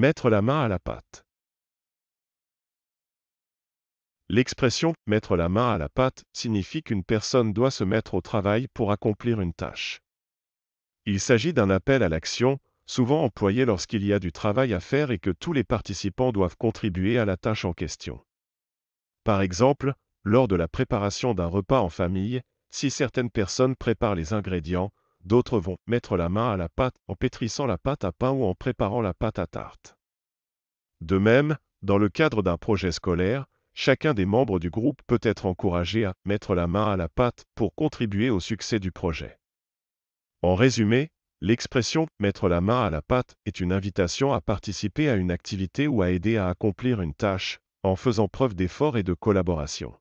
Mettre la main à la pâte. L'expression mettre la main à la pâte signifie qu'une personne doit se mettre au travail pour accomplir une tâche. Il s'agit d'un appel à l'action, souvent employé lorsqu'il y a du travail à faire et que tous les participants doivent contribuer à la tâche en question. Par exemple, lors de la préparation d'un repas en famille, si certaines personnes préparent les ingrédients, D'autres vont mettre la main à la pâte en pétrissant la pâte à pain ou en préparant la pâte à tarte. De même, dans le cadre d'un projet scolaire, chacun des membres du groupe peut être encouragé à mettre la main à la pâte pour contribuer au succès du projet. En résumé, l'expression mettre la main à la pâte est une invitation à participer à une activité ou à aider à accomplir une tâche en faisant preuve d'effort et de collaboration.